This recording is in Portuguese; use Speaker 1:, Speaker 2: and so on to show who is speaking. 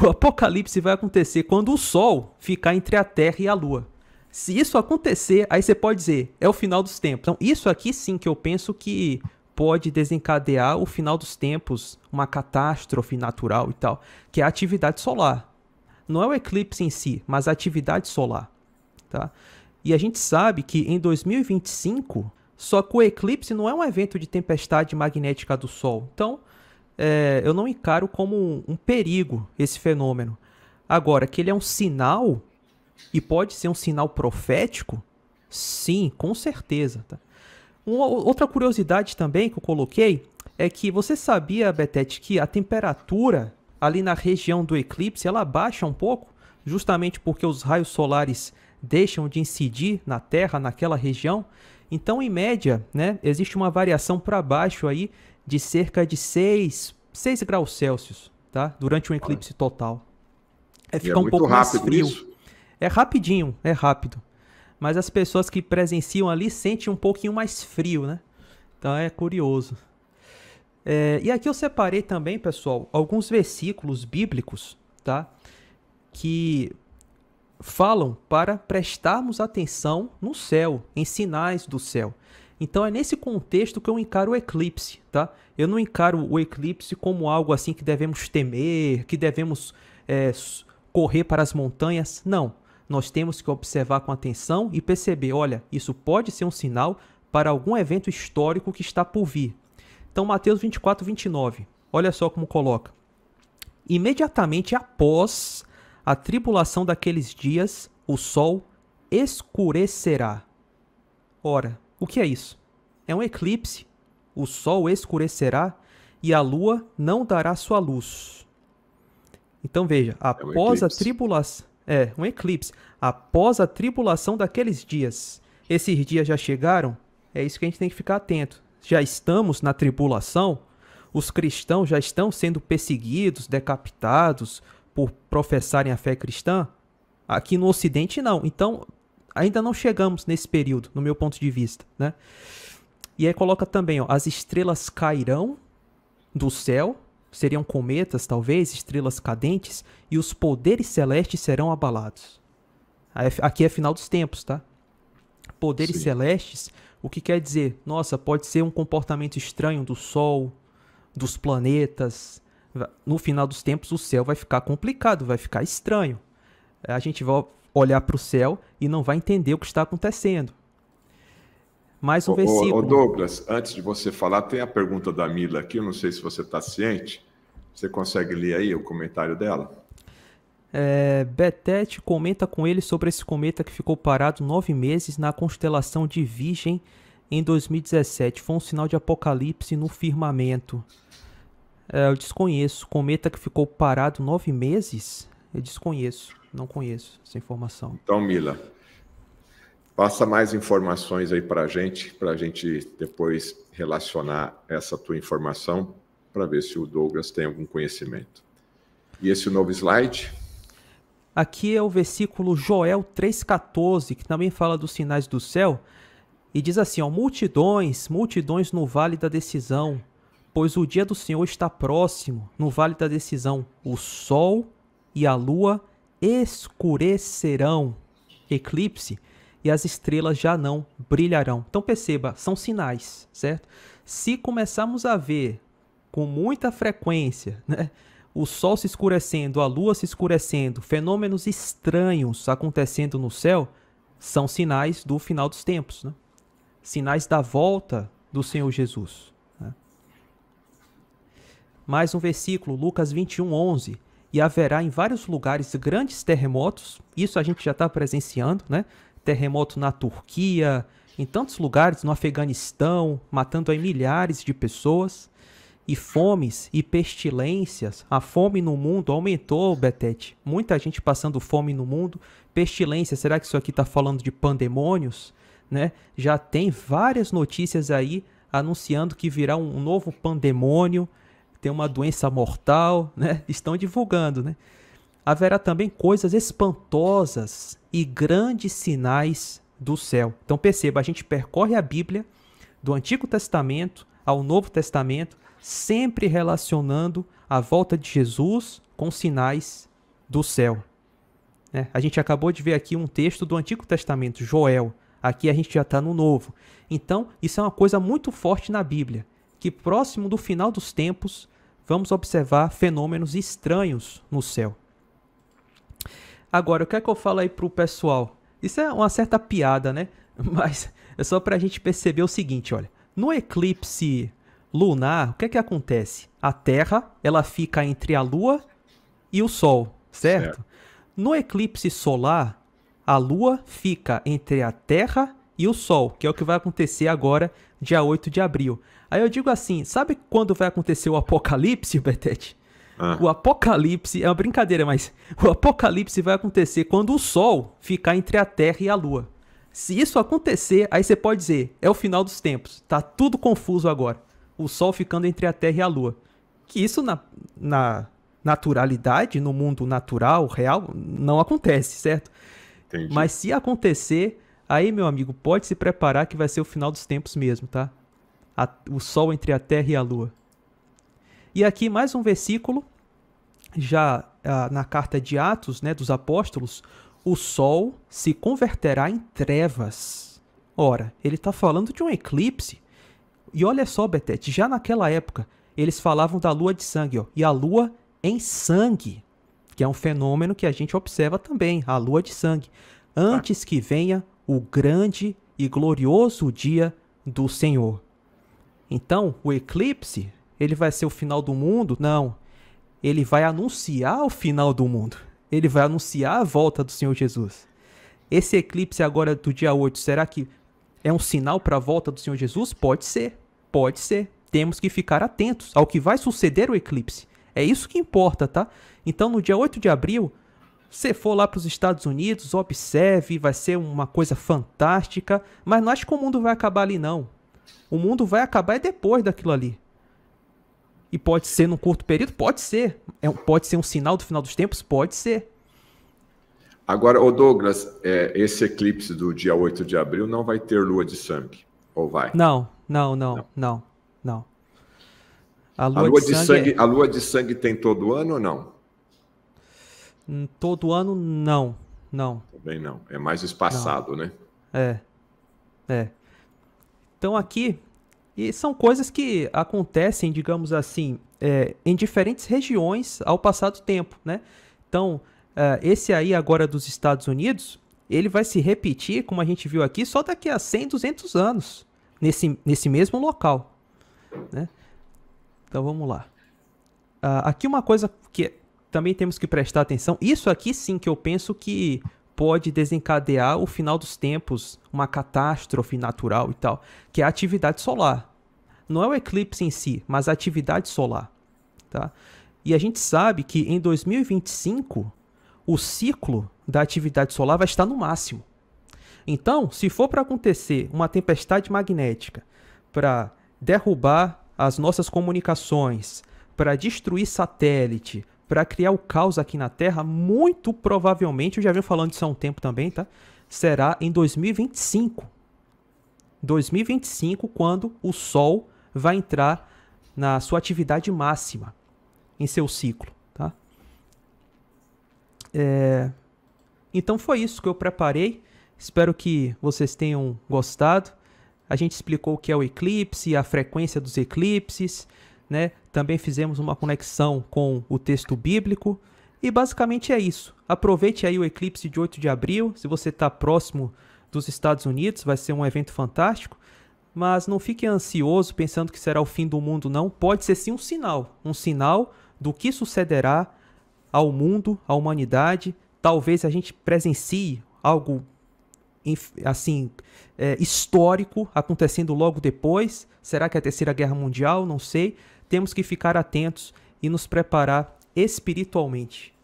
Speaker 1: O apocalipse vai acontecer quando o Sol ficar entre a Terra e a Lua. Se isso acontecer, aí você pode dizer, é o final dos tempos. Então, isso aqui sim que eu penso que pode desencadear o final dos tempos, uma catástrofe natural e tal, que é a atividade solar. Não é o eclipse em si, mas a atividade solar. Tá? E a gente sabe que em 2025, só que o eclipse não é um evento de tempestade magnética do Sol. Então, é, eu não encaro como um, um perigo esse fenômeno. Agora, que ele é um sinal, e pode ser um sinal profético, sim, com certeza. Tá? Uma, outra curiosidade também que eu coloquei é que você sabia, Betete, que a temperatura ali na região do eclipse ela baixa um pouco, justamente porque os raios solares deixam de incidir na Terra, naquela região. Então, em média, né, existe uma variação para baixo aí de cerca de 6, 6 graus Celsius, tá? Durante um eclipse total. É ficar é um pouco mais frio. Isso. É rapidinho, é rápido. Mas as pessoas que presenciam ali sentem um pouquinho mais frio, né? Então é curioso. É, e aqui eu separei também, pessoal, alguns versículos bíblicos, tá? Que falam para prestarmos atenção no céu, em sinais do céu. Então é nesse contexto que eu encaro o eclipse, tá? Eu não encaro o eclipse como algo assim que devemos temer, que devemos é, correr para as montanhas. Não. Nós temos que observar com atenção e perceber: olha, isso pode ser um sinal para algum evento histórico que está por vir. Então, Mateus 24, 29. Olha só como coloca. Imediatamente após a tribulação daqueles dias, o sol escurecerá. Ora, o que é isso? É um eclipse. O sol escurecerá e a lua não dará sua luz. Então veja, após é um a tribulação, é, um eclipse, após a tribulação daqueles dias. Esses dias já chegaram? É isso que a gente tem que ficar atento. Já estamos na tribulação? Os cristãos já estão sendo perseguidos, decapitados por professarem a fé cristã? Aqui no ocidente não. Então, ainda não chegamos nesse período, no meu ponto de vista, né? E aí coloca também, ó, as estrelas cairão do céu, seriam cometas, talvez, estrelas cadentes, e os poderes celestes serão abalados. Aqui é final dos tempos, tá? Poderes Sim. celestes, o que quer dizer? Nossa, pode ser um comportamento estranho do Sol, dos planetas. No final dos tempos, o céu vai ficar complicado, vai ficar estranho. A gente olhar para o céu e não vai entender o que está acontecendo. Mais um ô, versículo. Ô Douglas, antes de você falar, tem a pergunta da Mila aqui, eu não sei se você está ciente. Você consegue ler aí o comentário dela? É, Betete comenta com ele sobre esse cometa que ficou parado nove meses na constelação de Virgem em 2017. Foi um sinal de apocalipse no firmamento. É, eu desconheço. Cometa que ficou parado nove meses? Eu desconheço, não conheço essa informação. Então, Mila, passa mais informações aí para a gente, para a gente depois relacionar essa tua informação para ver se o Douglas tem algum conhecimento. E esse novo slide? Aqui é o versículo Joel 3,14, que também fala dos sinais do céu, e diz assim: ó, multidões, multidões no vale da decisão, pois o dia do Senhor está próximo, no vale da decisão, o sol e a lua escurecerão eclipse e as estrelas já não brilharão. Então perceba, são sinais, certo? Se começarmos a ver com muita frequência, né, o sol se escurecendo, a lua se escurecendo, fenômenos estranhos acontecendo no céu, são sinais do final dos tempos, né? sinais da volta do Senhor Jesus. Né? Mais um versículo, Lucas 21, 11 e haverá em vários lugares grandes terremotos. Isso a gente já está presenciando, né? Terremoto na Turquia, em tantos lugares, no Afeganistão, matando aí milhares de pessoas. E fomes e pestilências. A fome no mundo aumentou, Betete. Muita gente passando fome no mundo. Pestilência, será que isso aqui está falando de pandemônios? Né? Já tem várias notícias aí anunciando que virá um novo pandemônio tem uma doença mortal, né? Estão divulgando, né? Haverá também coisas espantosas e grandes sinais do céu. Então perceba, a gente percorre a Bíblia do Antigo Testamento ao Novo Testamento, sempre relacionando a volta de Jesus com sinais do céu. É, a gente acabou de ver aqui um texto do Antigo Testamento, Joel. Aqui a gente já está no Novo. Então, isso é uma coisa muito forte na Bíblia, que próximo do final dos tempos, vamos observar fenômenos estranhos no céu. Agora, o que é que eu falo aí pro pessoal? Isso é uma certa piada, né? Mas é só para a gente perceber o seguinte, olha. No eclipse lunar, o que é que acontece? A Terra, ela fica entre a Lua e o Sol, certo? certo. No eclipse solar, a Lua fica entre a Terra e o Sol, que é o que vai acontecer agora dia 8 de abril. Aí eu digo assim: sabe quando vai acontecer o apocalipse, Betete? Ah. O apocalipse é uma brincadeira, mas o apocalipse vai acontecer quando o Sol ficar entre a Terra e a Lua. Se isso acontecer, aí você pode dizer: é o final dos tempos. Tá tudo confuso agora. O Sol ficando entre a Terra e a Lua. Que isso na, na naturalidade, no mundo natural, real, não acontece, certo? Entendi. Mas se acontecer, Aí, meu amigo, pode se preparar que vai ser o final dos tempos mesmo, tá? A, o sol entre a terra e a lua. E aqui mais um versículo, já ah, na carta de Atos, né, dos apóstolos, o sol se converterá em trevas. Ora, ele está falando de um eclipse. E olha só, Betete, já naquela época, eles falavam da lua de sangue, ó, e a lua em sangue, que é um fenômeno que a gente observa também, a lua de sangue, antes que venha o grande e glorioso dia do Senhor. Então, o eclipse, ele vai ser o final do mundo? Não. Ele vai anunciar o final do mundo. Ele vai anunciar a volta do Senhor Jesus. Esse eclipse agora do dia 8, será que é um sinal para a volta do Senhor Jesus? Pode ser. Pode ser. Temos que ficar atentos ao que vai suceder o eclipse. É isso que importa, tá? Então, no dia 8 de abril, você for lá para os Estados Unidos, observe, vai ser uma coisa fantástica, mas não acho que o mundo vai acabar ali não. O mundo vai acabar é depois daquilo ali. E pode ser num curto período? Pode ser. É, pode ser um sinal do final dos tempos? Pode ser. Agora, o Douglas, é, esse eclipse do dia 8 de abril não vai ter lua de sangue, ou vai? Não, não, não, não, não. não. A, lua a lua, de, sangue, sangue é... a lua de sangue tem todo ano ou não? Hum, todo ano, não. Não. Também não. É mais espaçado, não. né? É. É. Então aqui. E são coisas que acontecem, digamos assim, é, em diferentes regiões ao passar do tempo, né? Então, é, esse aí agora dos Estados Unidos, ele vai se repetir, como a gente viu aqui, só daqui a 100, 200 anos, nesse, nesse mesmo local, né? Então, vamos lá. Ah, aqui uma coisa que também temos que prestar atenção. Isso aqui sim que eu penso que pode desencadear o final dos tempos, uma catástrofe natural e tal, que é a atividade solar. Não é o eclipse em si, mas a atividade solar, tá? E a gente sabe que em 2025 o ciclo da atividade solar vai estar no máximo. Então, se for para acontecer uma tempestade magnética para derrubar as nossas comunicações, para destruir satélite, para criar o caos aqui na Terra, muito provavelmente, eu já venho falando isso há um tempo também, tá? Será em 2025. 2025, quando o Sol vai entrar na sua atividade máxima, em seu ciclo, tá? É... Então foi isso que eu preparei. Espero que vocês tenham gostado. A gente explicou o que é o eclipse, a frequência dos eclipses, né? Também fizemos uma conexão com o texto bíblico. E basicamente é isso. Aproveite aí o eclipse de 8 de abril, se você está próximo dos Estados Unidos, vai ser um evento fantástico. Mas não fique ansioso pensando que será o fim do mundo, não. Pode ser sim um sinal um sinal do que sucederá ao mundo, à humanidade. Talvez a gente presencie algo assim é, histórico acontecendo logo depois. Será que é a Terceira Guerra Mundial? Não sei temos que ficar atentos e nos preparar espiritualmente.